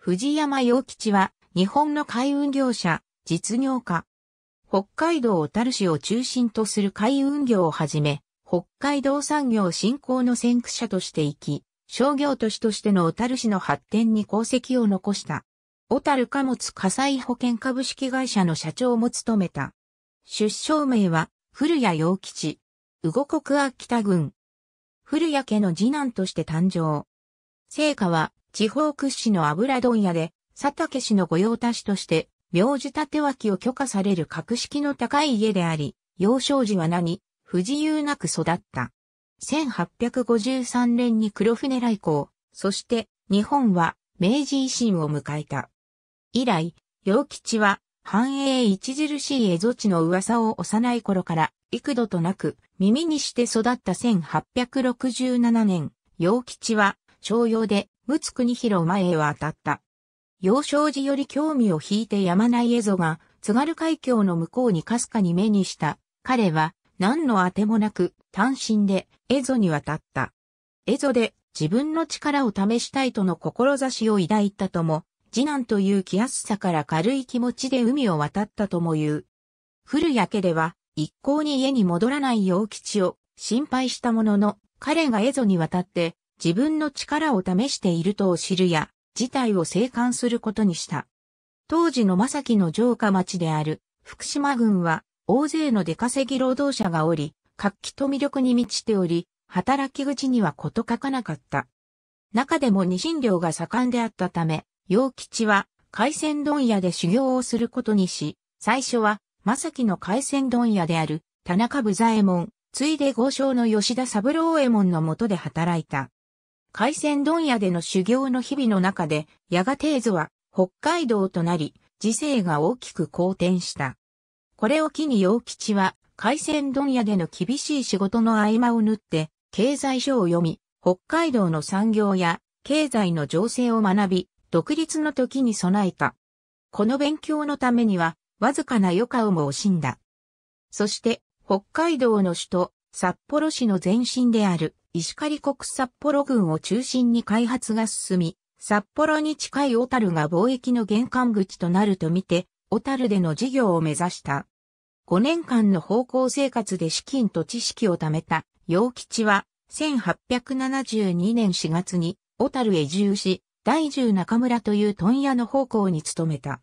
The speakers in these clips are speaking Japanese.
藤山陽吉は、日本の海運業者、実業家。北海道小樽市を中心とする海運業をはじめ、北海道産業振興の先駆者として生き、商業都市としての小樽市の発展に功績を残した。小樽貨物火災保険株式会社の社長も務めた。出生名は、古谷陽吉。魚国秋田郡。古谷家の次男として誕生。成果は、地方屈指の油問屋で、佐竹氏の御用達として、名字立脇を許可される格式の高い家であり、幼少時は何、不自由なく育った。1853年に黒船来航、そして日本は明治維新を迎えた。以来、陽吉は繁栄著しい蝦夷地の噂を幼い頃から幾度となく耳にして育った1867年、陽吉は商用で陸国広前へは当たった。幼少時より興味を引いてやまない蝦夷が、津軽海峡の向こうにかすかに目にした。彼は、何のあてもなく、単身で、蝦夷に渡った。蝦夷で、自分の力を試したいとの志を抱いたとも、次男という気安さから軽い気持ちで海を渡ったとも言う。古谷家では、一向に家に戻らない陽吉を心配したものの、彼が蝦夷に渡って自分の力を試しているとを知るや、事態を生還することにした。当時の正木の城下町である福島軍は大勢の出稼ぎ労働者がおり、活気と魅力に満ちており、働き口にはこと書かなかった。中でも二神領が盛んであったため、陽吉は海鮮問屋で修行をすることにし、最初は正木の海鮮問屋である田中部左衛門、ついで豪商の吉田三郎右衛門のもとで働いた。海鮮問屋での修行の日々の中で、やがて図は北海道となり、時勢が大きく好転した。これを機に陽吉は、海鮮問屋での厳しい仕事の合間を縫って、経済書を読み、北海道の産業や経済の情勢を学び、独立の時に備えた。この勉強のためには、わずかな余暇をも惜しんだ。そして、北海道の首都、札幌市の前身である、石狩国札幌郡を中心に開発が進み、札幌に近い小樽が貿易の玄関口となるとみて、小樽での事業を目指した。5年間の方向生活で資金と知識を貯めた、陽吉は、1872年4月に、小樽へ移住し、第十中村という問屋の方向に勤めた。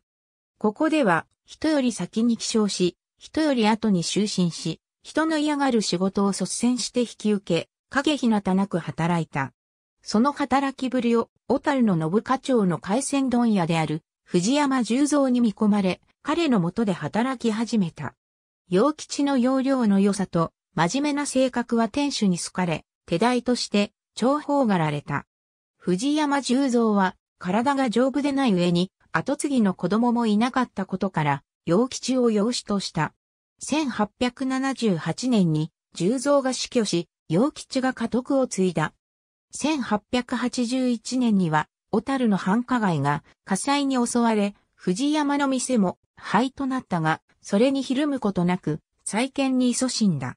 ここでは、人より先に起床し、人より後に就寝し、人の嫌がる仕事を率先して引き受け、影ひなたなく働いた。その働きぶりを、小樽の信課長の海鮮問屋である、藤山十三に見込まれ、彼のもとで働き始めた。陽吉の容量の良さと、真面目な性格は店主に好かれ、手代として、重宝がられた。藤山十三は、体が丈夫でない上に、後継ぎの子供もいなかったことから、陽吉を養子とした。1878年に、十三が死去し、陽吉が家督を継いだ。1881年には、小樽の繁華街が火災に襲われ、藤山の店も灰となったが、それにひるむことなく、再建に勤しんだ。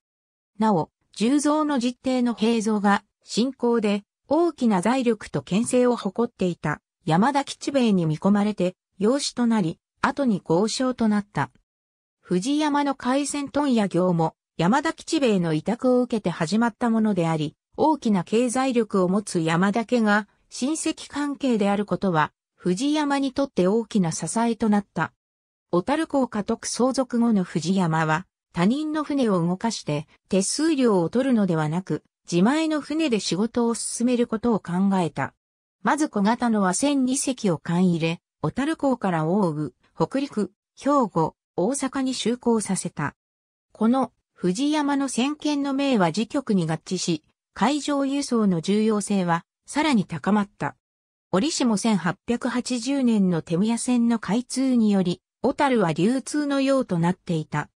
なお、重蔵の実定の平蔵が、信仰で大きな財力と牽制を誇っていた山田吉兵衛に見込まれて、養子となり、後に豪商となった。藤山の海鮮問屋業も山田吉兵衛の委託を受けて始まったものであり、大きな経済力を持つ山田家が親戚関係であることは、藤山にとって大きな支えとなった。小樽港家督相続後の藤山は、他人の船を動かして手数料を取るのではなく、自前の船で仕事を進めることを考えた。まず小型の和船2隻を勘入れ、小樽港から大宇、北陸、兵庫、大阪に就航させた。この藤山の先見の命は時局に合致し、海上輸送の重要性はさらに高まった。折しも1880年の手宮線の開通により、小樽は流通のようとなっていた。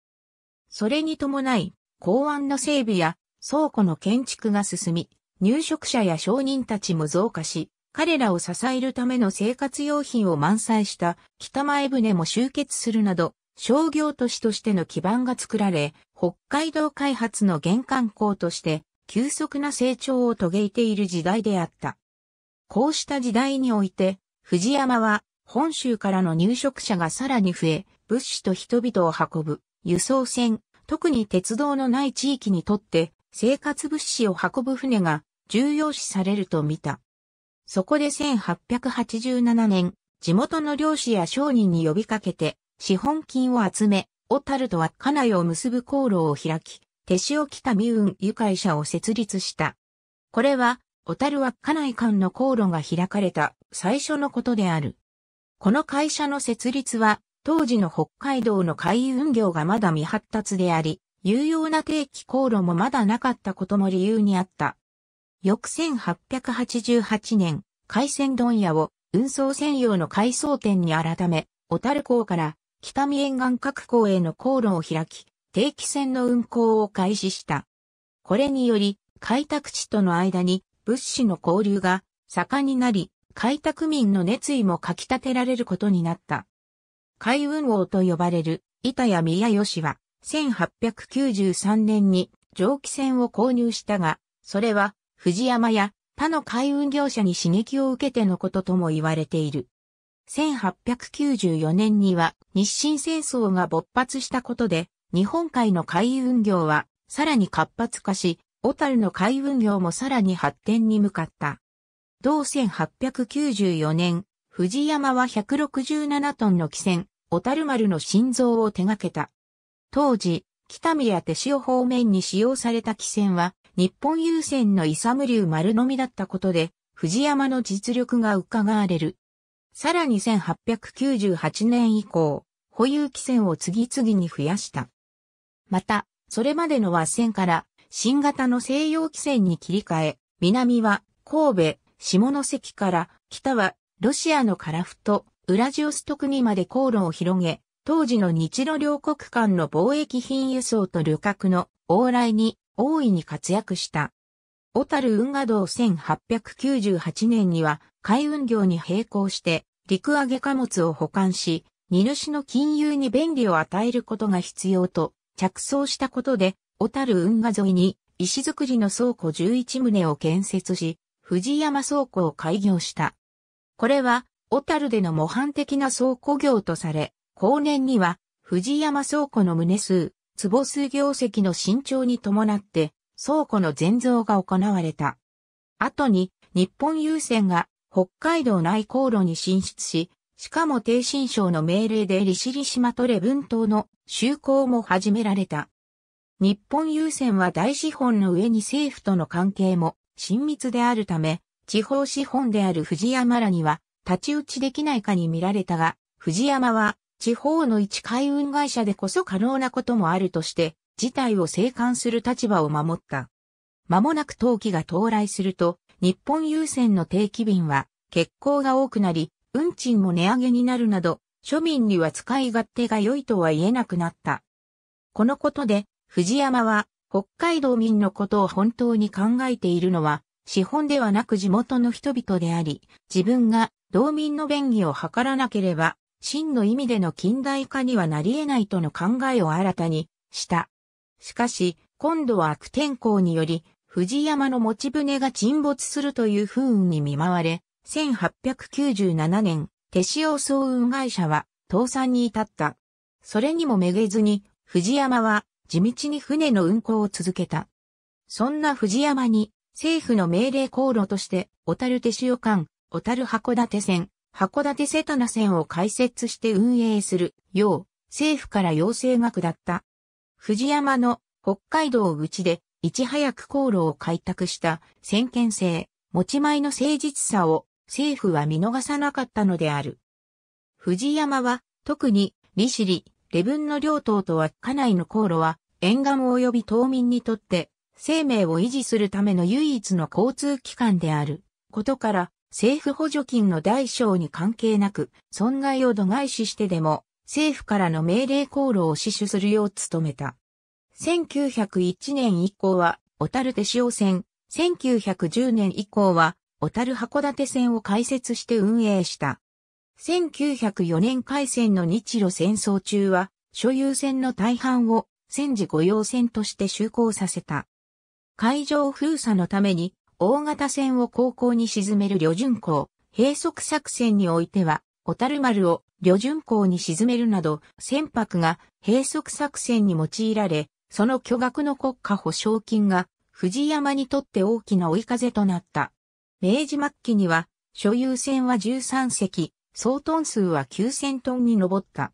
それに伴い、港湾の整備や倉庫の建築が進み、入植者や商人たちも増加し、彼らを支えるための生活用品を満載した北前船も集結するなど、商業都市としての基盤が作られ、北海道開発の玄関港として急速な成長を遂げている時代であった。こうした時代において、藤山は本州からの入植者がさらに増え、物資と人々を運ぶ輸送船、特に鉄道のない地域にとって生活物資を運ぶ船が重要視されると見た。そこで1887年、地元の漁師や商人に呼びかけて、資本金を集め、小樽とは家内を結ぶ航路を開き、手塩北ミ運輸会社を設立した。これは、小樽は家内間の航路が開かれた最初のことである。この会社の設立は、当時の北海道の海運業がまだ未発達であり、有用な定期航路もまだなかったことも理由にあった。翌1888年、海鮮問屋を運送専用の海藻店に改め、小樽港から北見沿岸各港への航路を開き、定期船の運航を開始した。これにより、開拓地との間に物資の交流が盛んになり、開拓民の熱意もかき立てられることになった。海運王と呼ばれる板谷宮義は、1893年に蒸気船を購入したが、それは、藤山や他の海運業者に刺激を受けてのこととも言われている。1894年には日清戦争が勃発したことで、日本海の海運業はさらに活発化し、小樽の海運業もさらに発展に向かった。同1894年、藤山は167トンの汽船、小樽丸の心臓を手掛けた。当時、北見や手塩方面に使用された汽船は、日本郵船のイサム流丸のみだったことで、藤山の実力が伺われる。さらに1898年以降、保有機船を次々に増やした。また、それまでの和線から新型の西洋規船に切り替え、南は神戸、下関から北はロシアのカラフト、ウラジオストクにまで航路を広げ、当時の日露両国間の貿易品輸送と旅客の往来に大いに活躍した。小樽運河道1898年には海運業に並行して陸揚げ貨物を保管し、荷主の金融に便利を与えることが必要と着想したことで、小樽運河沿いに石造りの倉庫11棟を建設し、藤山倉庫を開業した。これは、小樽での模範的な倉庫業とされ、後年には、藤山倉庫の棟数、坪数業績の伸長に伴って、倉庫の全増が行われた。後に、日本郵船が北海道内航路に進出し、しかも低新省の命令で利尻島と礼文島の就航も始められた。日本郵船は大資本の上に政府との関係も親密であるため、地方資本である藤山らには立ち打ちできないかに見られたが、藤山は地方の一海運会社でこそ可能なこともあるとして、事態を静観する立場を守った。間もなく冬季が到来すると、日本郵船の定期便は欠航が多くなり、運賃も値上げになるなど、庶民には使い勝手が良いとは言えなくなった。このことで、藤山は、北海道民のことを本当に考えているのは、資本ではなく地元の人々であり、自分が道民の便宜を図らなければ、真の意味での近代化にはなり得ないとの考えを新たにした。しかし、今度は悪天候により、藤山の持ち船が沈没するという不運に見舞われ、1897年、手塩総運会社は倒産に至った。それにもめげずに、藤山は地道に船の運航を続けた。そんな藤山に、政府の命令航路として、小樽手塩艦、小樽函館線、函館瀬戸名線を開設して運営するよう、政府から要請が下った。藤山の北海道口でいち早く航路を開拓した先見性、持ち前の誠実さを政府は見逃さなかったのである。藤山は特に利尻、礼文の両党とは家内の航路は沿岸及び島民にとって生命を維持するための唯一の交通機関であることから政府補助金の大小に関係なく損害を度外視してでも政府からの命令航路を死守するよう努めた。1901年以降は、小樽手塩線、1910年以降は、小樽函館線を開設して運営した。1904年海戦の日露戦争中は、所有船の大半を戦時御用船として就航させた。海上封鎖のために、大型船を航行に沈める旅順港、閉塞作戦においては、小樽丸を旅順港に沈めるなど、船舶が閉塞作戦に用いられ、その巨額の国家保証金が藤山にとって大きな追い風となった。明治末期には、所有船は13隻、総トン数は9000トンに上った。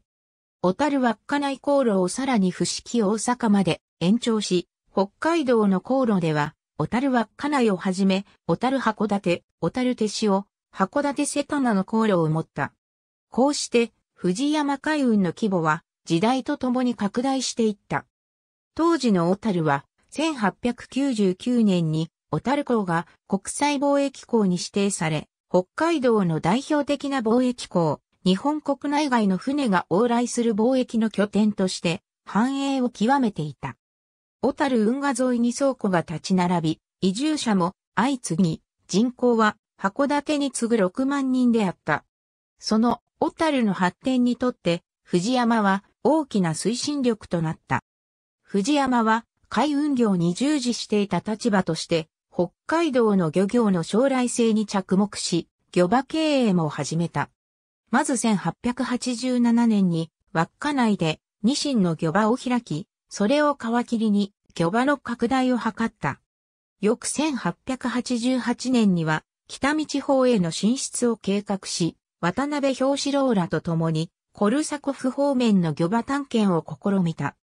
小樽稚内航路をさらに伏木大阪まで延長し、北海道の航路では、小樽稚内をはじめ、小樽函館、小樽手塩、函館瀬戸名の航路を持った。こうして、藤山海運の規模は、時代とともに拡大していった。当時の小樽は、1899年に小樽港が国際貿易港に指定され、北海道の代表的な貿易港、日本国内外の船が往来する貿易の拠点として繁栄を極めていた。小樽運河沿いに倉庫が立ち並び、移住者も相次ぎ、人口は函館に次ぐ6万人であった。その小樽の発展にとって、藤山は大きな推進力となった。藤山は海運業に従事していた立場として、北海道の漁業の将来性に着目し、漁場経営も始めた。まず1887年に稚内でニシンの漁場を開き、それを皮切りに漁場の拡大を図った。翌1888年には北見地方への進出を計画し、渡辺表志郎らと共にコルサコフ方面の漁場探検を試みた。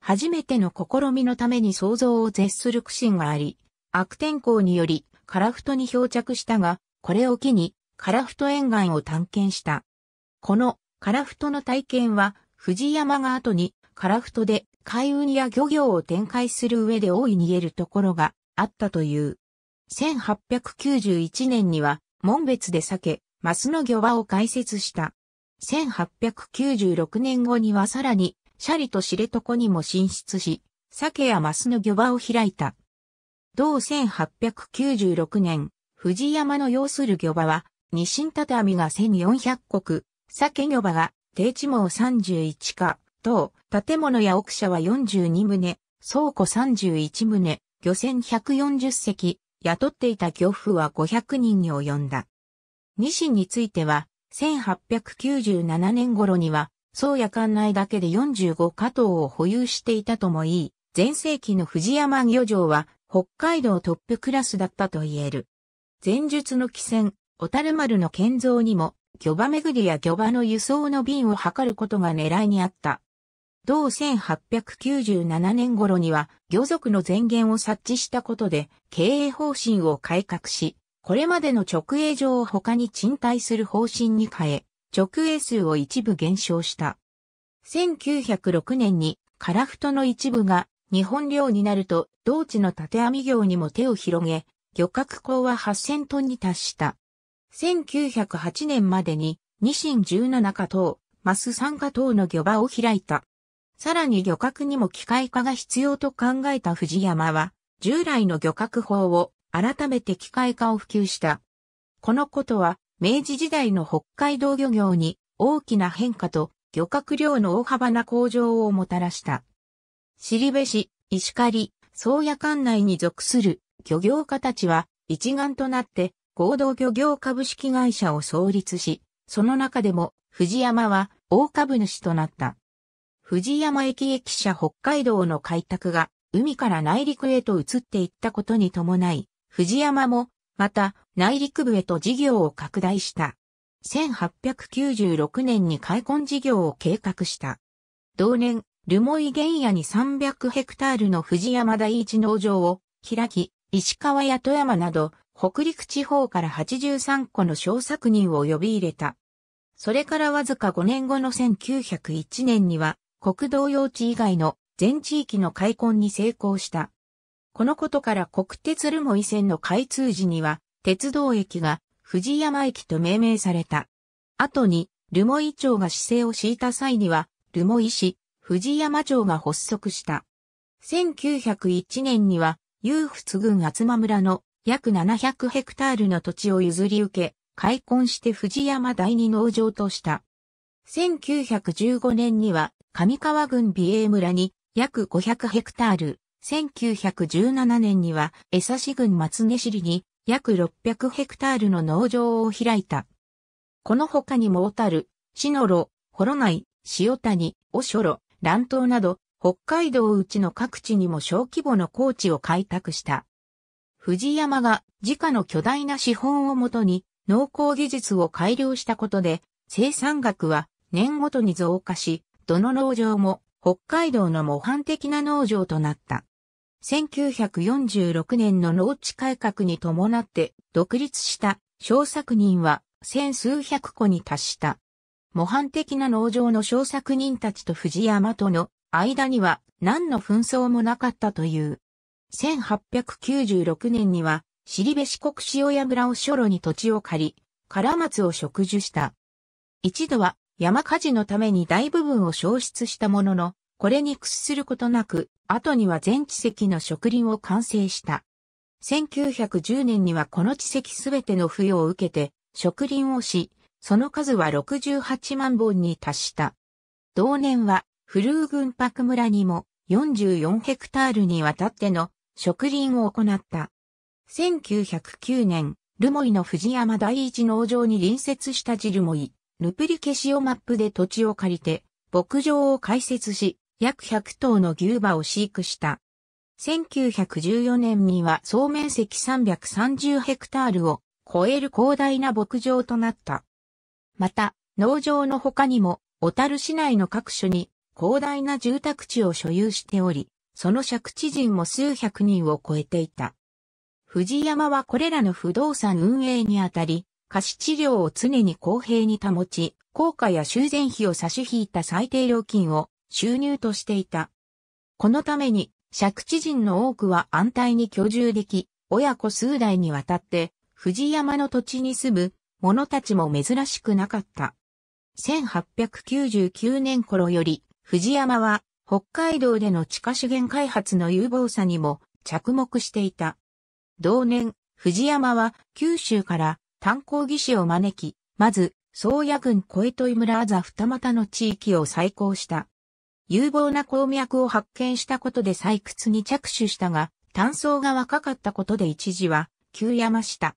初めての試みのために想像を絶する苦心があり、悪天候により、カラフトに漂着したが、これを機に、カラフト沿岸を探検した。この、カラフトの体験は、藤山が後に、カラフトで、海運や漁業を展開する上で大いに言えるところがあったという。1891年には、門別で避け、マスの漁場を開設した。1896年後にはさらに、シャリと知床にも進出し、鮭やマスの漁場を開いた。同1896年、藤山の要する漁場は、日清畳が1400国、鮭漁場が定地網31か、等、建物や奥舎は42棟、倉庫31棟、漁船140隻、雇っていた漁夫は500人に及んだ。ニシについては、1897年頃には、宗谷管内だけで45加島を保有していたともいい、前世紀の藤山漁場は北海道トップクラスだったと言える。前述の汽船、小樽丸の建造にも、漁場巡りや漁場の輸送の便を図ることが狙いにあった。同1897年頃には、漁族の前言を察知したことで、経営方針を改革し、これまでの直営場を他に賃貸する方針に変え、直営数を一部減少した。1906年にカラフトの一部が日本領になると同地の縦網業にも手を広げ、漁獲港は8000トンに達した。1908年までにニシン17カ等、マス3カ等の漁場を開いた。さらに漁獲にも機械化が必要と考えた藤山は、従来の漁獲法を改めて機械化を普及した。このことは明治時代の北海道漁業に大きな変化と漁獲量の大幅な向上をもたらした。尻部市、石狩、宗谷管内に属する漁業家たちは一丸となって合同漁業株式会社を創立し、その中でも藤山は大株主となった。藤山駅駅舎北海道の開拓が海から内陸へと移っていったことに伴い、藤山もまた、内陸部へと事業を拡大した。1896年に開墾事業を計画した。同年、留萌原野に300ヘクタールの藤山第一農場を開き、石川や富山など、北陸地方から83個の小作人を呼び入れた。それからわずか5年後の1901年には、国道用地以外の全地域の開墾に成功した。このことから国鉄留萌線の開通時には、鉄道駅が藤山駅と命名された。後に、留萌町が市政を敷いた際には、留萌市、藤山町が発足した。1901年には、遊仏郡厚間村の約700ヘクタールの土地を譲り受け、開墾して藤山第二農場とした。1915年には、上川郡美瑛村に約500ヘクタール、1917年には江差郡松根尻に約600ヘクタールの農場を開いた。この他にも小樽、篠路、幌内、塩谷、おしょろ、乱闘など、北海道うちの各地にも小規模の高地を開拓した。藤山が自家の巨大な資本をもとに農耕技術を改良したことで、生産額は年ごとに増加し、どの農場も北海道の模範的な農場となった。1946年の農地改革に伴って独立した小作人は千数百個に達した。模範的な農場の小作人たちと藤山との間には何の紛争もなかったという。1896年には、尻部四国塩屋村を書路に土地を借り、唐松を植樹した。一度は山火事のために大部分を消失したものの、これに屈することなく、後には全地石の植林を完成した。1910年にはこの地石すべての付与を受けて、植林をし、その数は68万本に達した。同年は、フルーパ白村にも44ヘクタールにわたっての植林を行った。1909年、ルモイの藤山第一農場に隣接したジルモイ、ヌプリケシオマップで土地を借りて、牧場を開設し、約100頭の牛馬を飼育した。1914年には総面積330ヘクタールを超える広大な牧場となった。また、農場の他にも、小樽市内の各所に広大な住宅地を所有しており、その借地人も数百人を超えていた。藤山はこれらの不動産運営にあたり、貸し治療を常に公平に保ち、効果や修繕費を差し引いた最低料金を収入としていた。このために、借地人の多くは安泰に居住でき、親子数代にわたって、藤山の土地に住む者たちも珍しくなかった。1899年頃より、藤山は北海道での地下資源開発の有望さにも着目していた。同年、藤山は九州から炭鉱技師を招き、まず、宗谷郡小糸井村あざ二股の地域を再興した。有望な鉱脈を発見したことで採掘に着手したが、炭層が若かったことで一時は、急山した。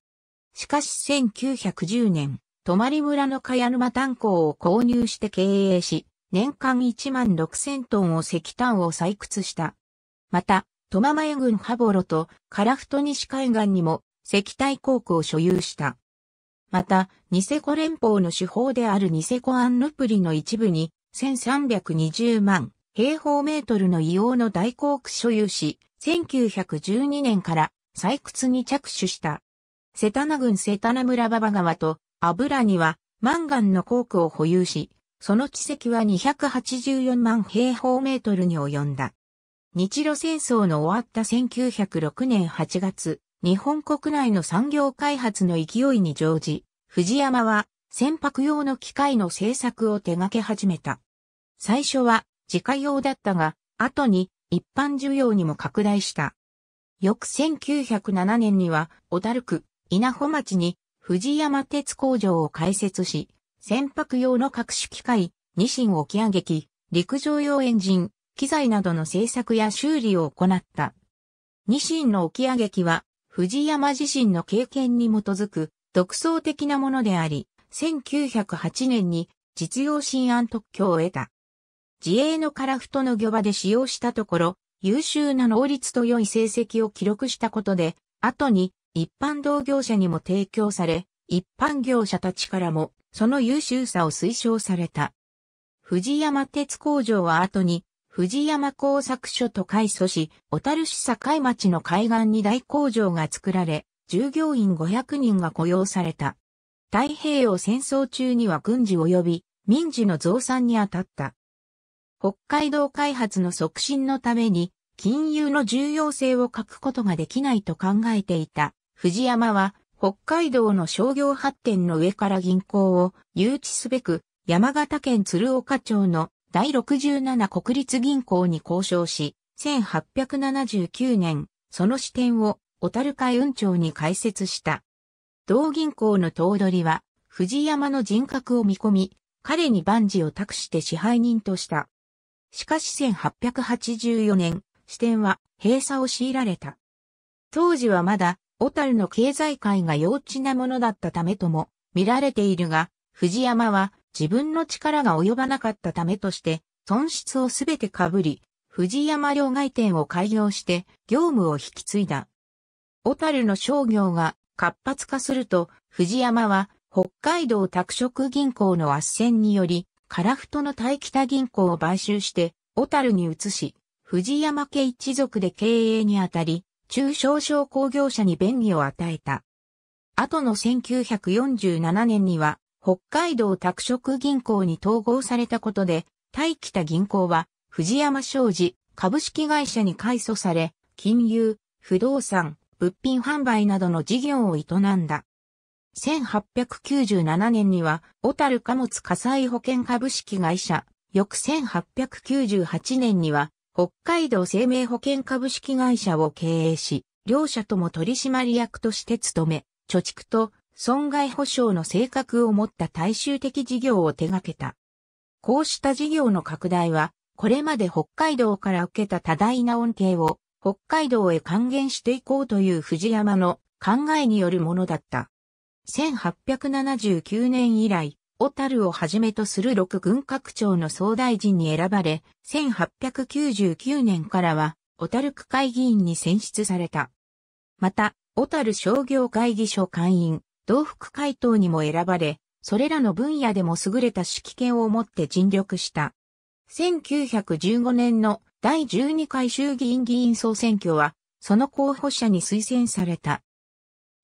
しかし1910年、泊村の茅沼炭鉱を購入して経営し、年間1万6000トンを石炭を採掘した。また、間前郡羽幌とカラフト西海岸にも石体鉱庫を所有した。また、ニセコ連邦の手法であるニセコアンヌプリの一部に1320万平方メートルの硫黄の大鉱区所有し、1912年から採掘に着手した。セタナ郡セタナ村馬場川と油にはマンガンの鉱区を保有し、その地積は284万平方メートルに及んだ。日露戦争の終わった1906年8月、日本国内の産業開発の勢いに乗じ、藤山は船舶用の機械の製作を手掛け始めた。最初は自家用だったが、後に一般需要にも拡大した。翌1907年には、小樽区、稲穂町に藤山鉄工場を開設し、船舶用の各種機械、ニシンき上げ機、陸上用エンジン、機材などの製作や修理を行った。ニシンのき上げ機は、藤山自身の経験に基づく独創的なものであり、1908年に実用新案特許を得た。自営のカラフトの漁場で使用したところ、優秀な能率と良い成績を記録したことで、後に一般同業者にも提供され、一般業者たちからもその優秀さを推奨された。藤山鉄工場は後に藤山工作所と改祖し、小樽市境町の海岸に大工場が作られ、従業員500人が雇用された。太平洋戦争中には軍事及び民事の増産にあたった。北海道開発の促進のために金融の重要性を欠くことができないと考えていた藤山は北海道の商業発展の上から銀行を誘致すべく山形県鶴岡町の第67国立銀行に交渉し、1879年、その支店を小樽海運町に開設した。同銀行の頭取は、藤山の人格を見込み、彼に万事を託して支配人とした。しかし1884年、支店は閉鎖を強いられた。当時はまだ、小樽の経済界が幼稚なものだったためとも見られているが、藤山は自分の力が及ばなかったためとして、損失をすべて被り、藤山両外店を開業して業務を引き継いだ。小樽の商業が活発化すると、藤山は北海道拓殖銀行の圧旋により、樺太の大北銀行を買収して、小樽に移し、藤山家一族で経営にあたり、中小商工業者に便宜を与えた。後の1947年には、北海道拓殖銀行に統合されたことで、大北銀行は、藤山商事株式会社に改組され、金融、不動産、物品販売などの事業を営んだ。1897年には、小樽貨物火災保険株式会社、翌1898年には、北海道生命保険株式会社を経営し、両社とも取締役として務め、貯蓄と損害保障の性格を持った大衆的事業を手掛けた。こうした事業の拡大は、これまで北海道から受けた多大な恩恵を北海道へ還元していこうという藤山の考えによるものだった。1879年以来、小樽をはじめとする六軍拡張の総大臣に選ばれ、1899年からは、小樽区会議員に選出された。また、小樽商業会議所会員、同福会頭にも選ばれ、それらの分野でも優れた指揮権を持って尽力した。1915年の第12回衆議院議員総選挙は、その候補者に推薦された。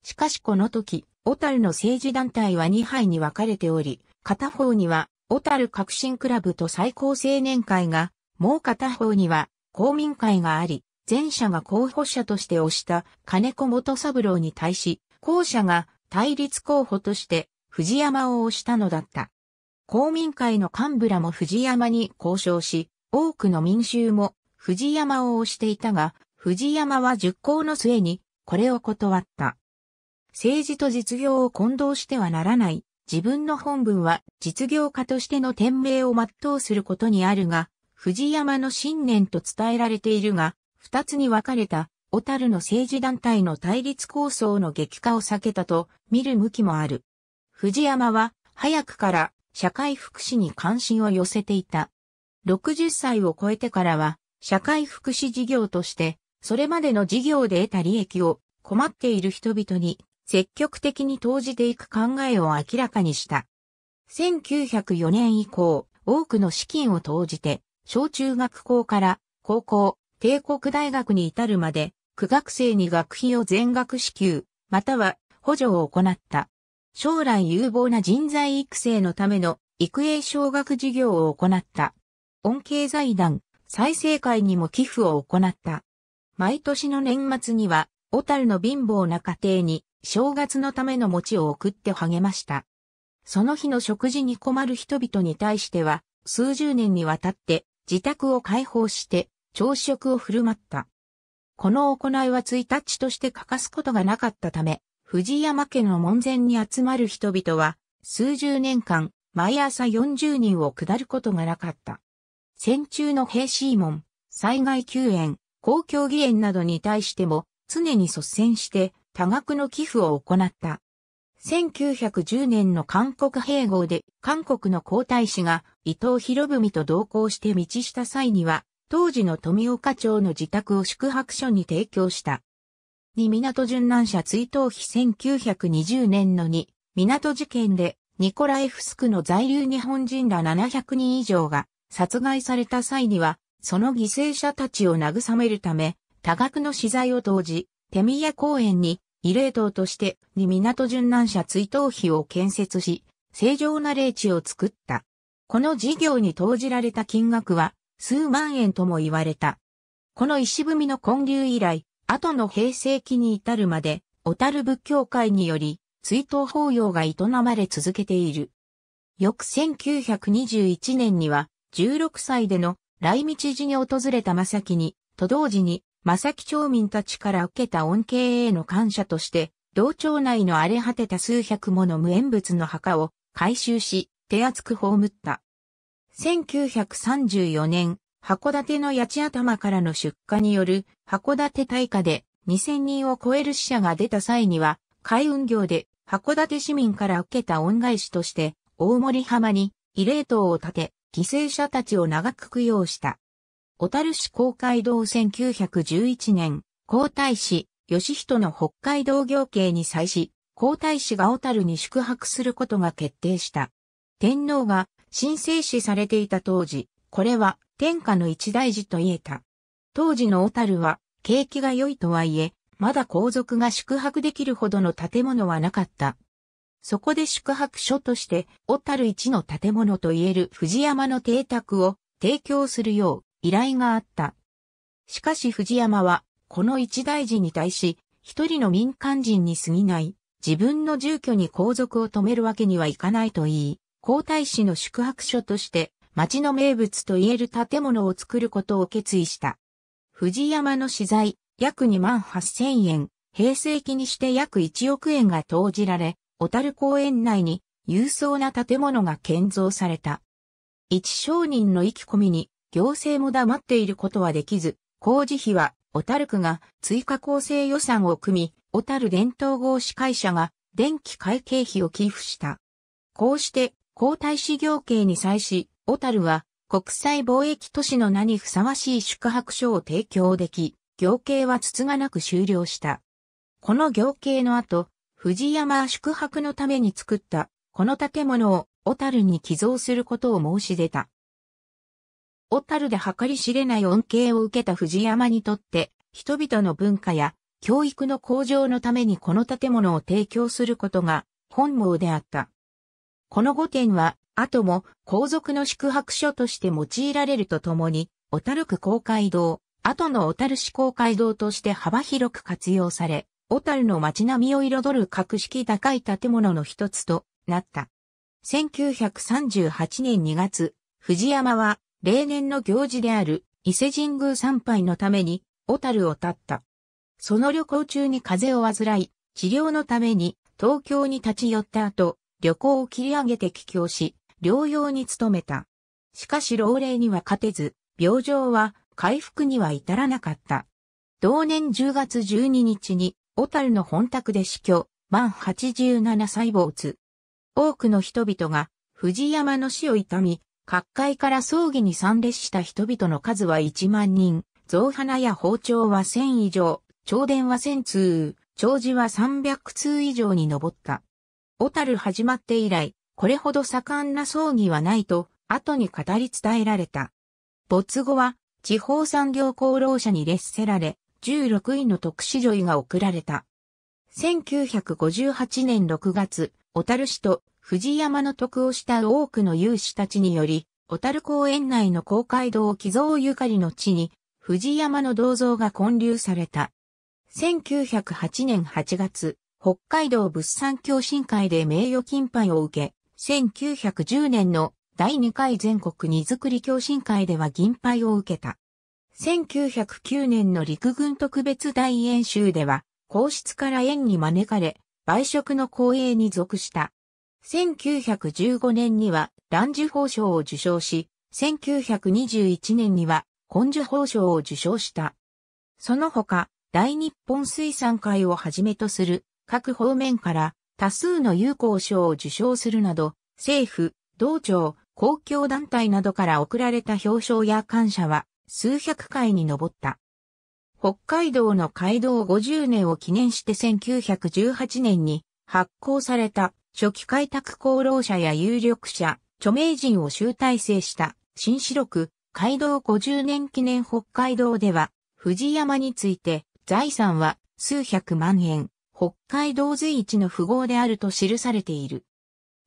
しかしこの時、小樽の政治団体は2杯に分かれており、片方には、小樽革新クラブと最高青年会が、もう片方には、公民会があり、前者が候補者として推した金子元三郎に対し、後者が対立候補として藤山を推したのだった。公民会の幹部らも藤山に交渉し、多くの民衆も藤山を推していたが、藤山は熟考の末にこれを断った。政治と実業を混同してはならない。自分の本文は実業家としての天命を全うすることにあるが、藤山の信念と伝えられているが、二つに分かれた小樽の政治団体の対立構想の激化を避けたと見る向きもある。藤山は早くから社会福祉に関心を寄せていた。60歳を超えてからは、社会福祉事業として、それまでの事業で得た利益を困っている人々に積極的に投じていく考えを明らかにした。1904年以降、多くの資金を投じて、小中学校から高校、帝国大学に至るまで、区学生に学費を全額支給、または補助を行った。将来有望な人材育成のための育英奨学事業を行った。恩恵財団再生会にも寄付を行った。毎年の年末には、小樽の貧乏な家庭に正月のための餅を送って励ました。その日の食事に困る人々に対しては、数十年にわたって自宅を開放して朝食を振る舞った。この行いは1日として欠かすことがなかったため、藤山家の門前に集まる人々は、数十年間、毎朝40人を下ることがなかった。戦中の兵士門、災害救援、公共義援などに対しても常に率先して多額の寄付を行った。1910年の韓国併合で韓国の皇太子が伊藤博文と同行して道した際には、当時の富岡町の自宅を宿泊所に提供した。に港殉難者追悼碑1920年の2、港事件でニコライフスクの在留日本人ら700人以上が殺害された際には、その犠牲者たちを慰めるため、多額の資材を投じ、手宮公園に慰霊塔としてに港殉難者追悼碑を建設し、正常な霊地を作った。この事業に投じられた金額は数万円とも言われた。この石踏みの混流以来、後の平成期に至るまで、小樽仏教会により、追悼法要が営まれ続けている。翌1921年には、16歳での来日時に訪れた正木に、と同時に正木町民たちから受けた恩恵への感謝として、同町内の荒れ果てた数百もの無縁物の墓を回収し、手厚く葬った。1934年、函館の八千頭からの出荷による函館大火で2000人を超える死者が出た際には、海運業で函館市民から受けた恩返しとして、大森浜に慰霊塔を建て、犠牲者たちを長く供養した。小樽市公会堂1911年、皇太子、義人の北海道行刑に際し、皇太子が小樽に宿泊することが決定した。天皇が神聖死されていた当時、これは天下の一大事と言えた。当時の小樽は景気が良いとはいえ、まだ皇族が宿泊できるほどの建物はなかった。そこで宿泊所として、小樽一の建物といえる藤山の邸宅を提供するよう依頼があった。しかし藤山は、この一大事に対し、一人の民間人に過ぎない、自分の住居に皇族を止めるわけにはいかないと言い、皇太子の宿泊所として、町の名物といえる建物を作ることを決意した。藤山の資材、約2万8千円、平成期にして約1億円が投じられ、小樽公園内に勇壮な建物が建造された。一商人の意気込みに行政も黙っていることはできず、工事費は小樽区が追加構成予算を組み、小樽伝統合司会者が電気会計費を寄付した。こうして皇太子行計に際し、小樽は国際貿易都市の名にふさわしい宿泊所を提供でき、行計はつつがなく終了した。この行計の後、藤山宿泊のために作ったこの建物を小樽に寄贈することを申し出た。小樽で計り知れない恩恵を受けた藤山にとって人々の文化や教育の向上のためにこの建物を提供することが本望であった。この御殿は後も皇族の宿泊所として用いられるとともに、小樽区公会堂、後の小樽市公会堂として幅広く活用され、小樽の街並みを彩る格式高い建物の一つとなった。1938年2月、藤山は例年の行事である伊勢神宮参拝のために小樽を立った。その旅行中に風邪を患い、治療のために東京に立ち寄った後、旅行を切り上げて帰郷し、療養に努めた。しかし老齢には勝てず、病状は回復には至らなかった。同年10月12日に小樽の本宅で死去、満87歳没。多くの人々が藤山の死を悼み、各界から葬儀に参列した人々の数は1万人、象花や包丁は1000以上、長電は1000通、長寿は300通以上に上った。小樽始まって以来、これほど盛んな葬儀はないと、後に語り伝えられた。没後は、地方産業功労者に列せられ、16位の特殊女医が贈られた。1958年6月、小樽市と藤山の徳をした多くの有志たちにより、小樽公園内の公会堂寄贈ゆかりの地に、藤山の銅像が建立された。1908年8月、北海道物産共進会で名誉金杯を受け、1910年の第2回全国荷造り共進会では銀杯を受けた。1909年の陸軍特別大演習では、皇室から縁に招かれ、売食の光栄に属した。1915年には、男寿法賞を受賞し、1921年には、根女法賞を受賞した。その他、大日本水産会をはじめとする各方面から多数の有効賞を受賞するなど、政府、道庁、公共団体などから贈られた表彰や感謝は数百回に上った。北海道の街道50年を記念して1918年に発行された初期開拓功労者や有力者、著名人を集大成した新四六街道50年記念北海道では藤山について財産は数百万円、北海道随一の富豪であると記されている。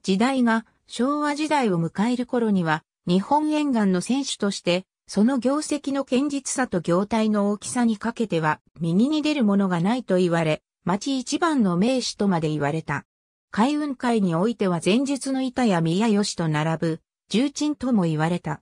時代が昭和時代を迎える頃には日本沿岸の選手としてその業績の堅実さと業態の大きさにかけては、右に出るものがないと言われ、町一番の名手とまで言われた。海運会においては前述の板や宮吉と並ぶ、重鎮とも言われた。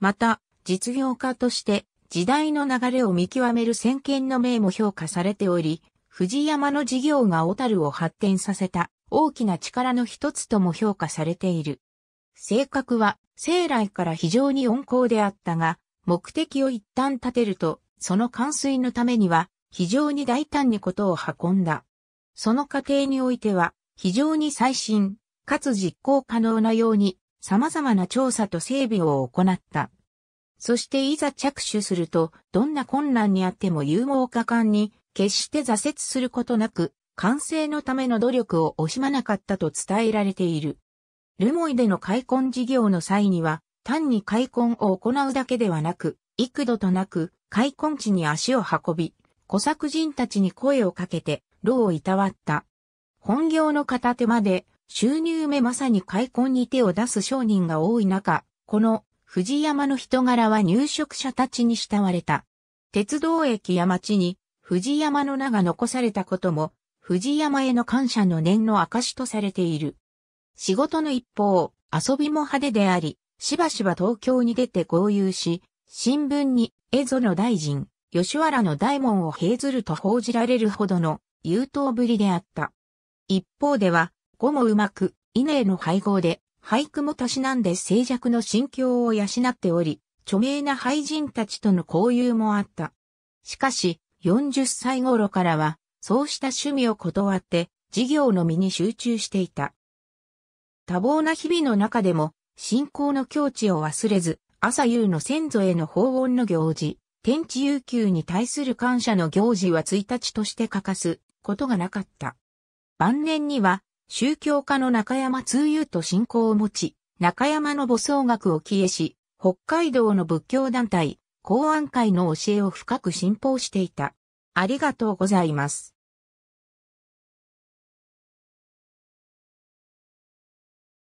また、実業家として、時代の流れを見極める先見の名も評価されており、藤山の事業が小樽を発展させた大きな力の一つとも評価されている。性格は生来から非常に温厚であったが、目的を一旦立てると、その完遂のためには、非常に大胆にことを運んだ。その過程においては、非常に最新、かつ実行可能なように、様々な調査と整備を行った。そしていざ着手すると、どんな困難にあっても勇猛果敢に、決して挫折することなく、完成のための努力を惜しまなかったと伝えられている。ルモイでの開墾事業の際には、単に開墾を行うだけではなく、幾度となく、開墾地に足を運び、小作人たちに声をかけて、労をいたわった。本業の片手まで、収入目まさに開墾に手を出す商人が多い中、この藤山の人柄は入植者たちに慕われた。鉄道駅や町に藤山の名が残されたことも、藤山への感謝の念の証とされている。仕事の一方、遊びも派手であり、しばしば東京に出て合流し、新聞に、江の大臣、吉原の大門を平ずると報じられるほどの優等ぶりであった。一方では、語もうまく、稲の配合で、俳句もたしなんで静寂の心境を養っており、著名な俳人たちとの交友もあった。しかし、40歳頃からは、そうした趣味を断って、事業の身に集中していた。多忙な日々の中でも、信仰の境地を忘れず、朝夕の先祖への訪問の行事、天地悠久に対する感謝の行事は1日として欠かすことがなかった。晩年には、宗教家の中山通友と信仰を持ち、中山の母総学を消えし、北海道の仏教団体、公安会の教えを深く信奉していた。ありがとうございます。